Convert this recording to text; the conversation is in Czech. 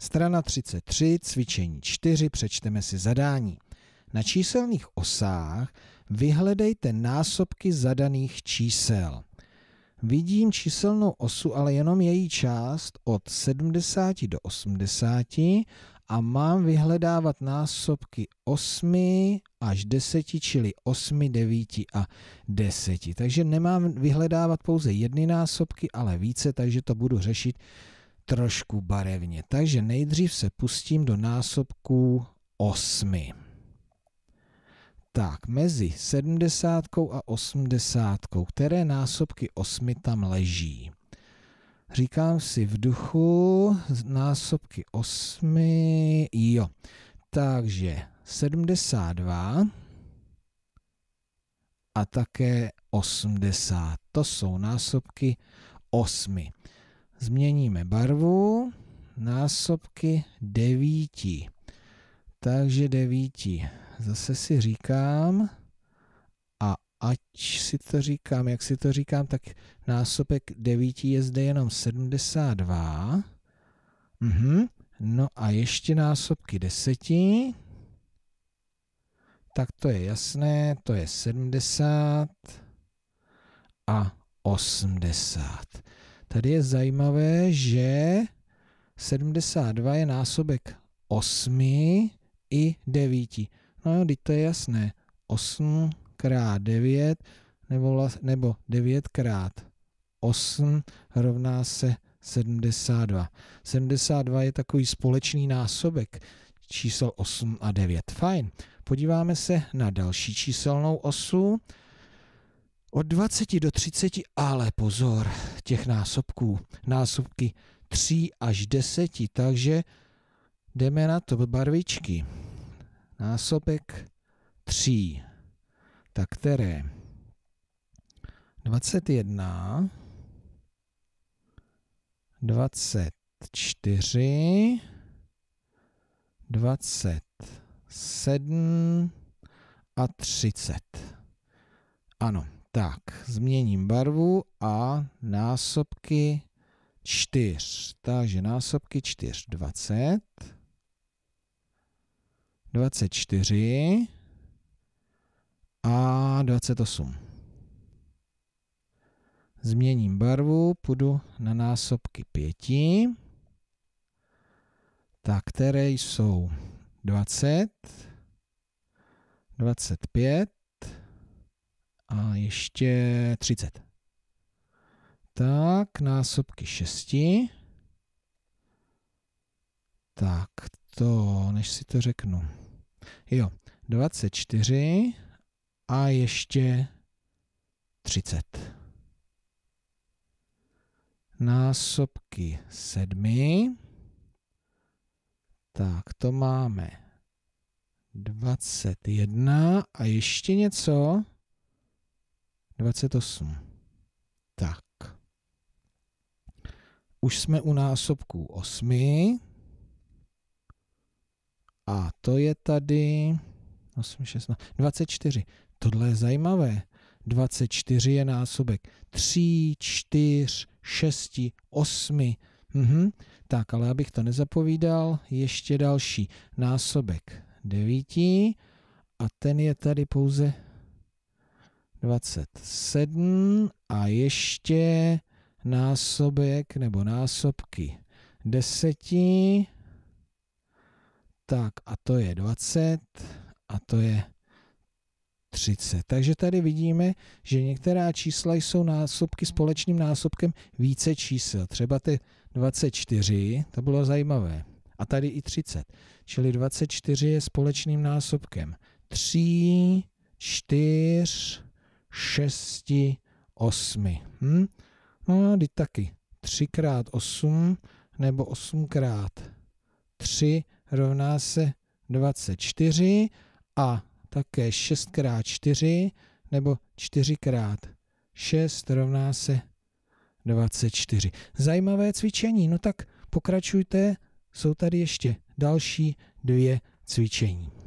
Strana 33, cvičení 4, přečteme si zadání. Na číselných osách vyhledejte násobky zadaných čísel. Vidím číselnou osu, ale jenom její část od 70 do 80 a mám vyhledávat násobky 8 až 10, čili 8, 9 a 10. Takže nemám vyhledávat pouze jedny násobky, ale více, takže to budu řešit trošku barevně. Takže nejdřív se pustím do násobku 8. Tak, mezi 70 a 80, které násobky 8 tam leží? Říkám si v duchu násobky 8, jo. Takže 72 a také 80. To jsou násobky 8 změníme barvu, násobky 9. Takže 9. Zase si říkám, a ať si to říkám, jak si to říkám, tak násobek 9 je zde jenom 72. Mhm. No a ještě násobky 10. Tak to je jasné, to je 70 a 80. Tady je zajímavé, že 72 je násobek 8 i 9. No jo, teď to je jasné. 8 x 9 nebo, nebo 9 x 8 rovná se 72. 72 je takový společný násobek čísel 8 a 9. Fajn. Podíváme se na další číselnou osu. Od 20 do 30, ale pozor, těch násobků, násobky 3 až 10, takže jdeme na to barvičky. Násobek 3, tak které? 21, 24, 27 a 30. Ano, tak, změním barvu a násobky 4. Takže násobky 4, 20, 24 a 28. Změním barvu, půjdu na násobky 5. Tak, které jsou 20, 25, ještě 30. Tak, násobky 6. Tak, to, než si to řeknu. Jo, 24 a ještě 30. Násobky 7. Tak, to máme 21 a ještě něco. 28. Tak. Už jsme u násobku 8. A to je tady 8, 16, 24. Tohle je zajímavé. 24 je násobek 3, 4, 6, 8. Mhm. Tak, ale abych to nezapovídal, ještě další násobek 9 a ten je tady pouze 27 a ještě násobek nebo násobky 10. Tak a to je 20 a to je 30. Takže tady vidíme, že některá čísla jsou násobky společným násobkem více čísel. Třeba ty 24, to bylo zajímavé. A tady i 30. Čili 24 je společným násobkem 3, 4, šesti osmi. Hm? No, teď taky. 3 x 8 nebo 8 x 3 rovná se 24 a také 6 x 4 nebo 4 x 6 rovná se 24. Zajímavé cvičení, no tak pokračujte, jsou tady ještě další dvě cvičení.